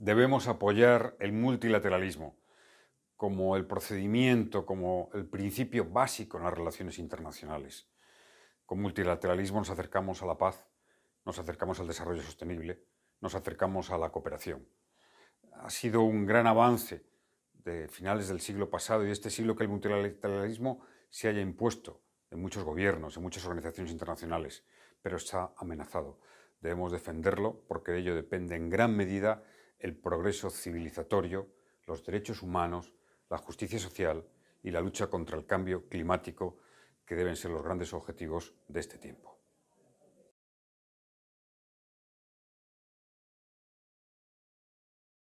debemos apoyar el multilateralismo como el procedimiento, como el principio básico en las relaciones internacionales. Con multilateralismo nos acercamos a la paz, nos acercamos al desarrollo sostenible, nos acercamos a la cooperación. Ha sido un gran avance de finales del siglo pasado y de este siglo que el multilateralismo se haya impuesto en muchos gobiernos, en muchas organizaciones internacionales, pero está amenazado. Debemos defenderlo porque de ello depende en gran medida el progreso civilizatorio, los derechos humanos, la justicia social y la lucha contra el cambio climático, que deben ser los grandes objetivos de este tiempo.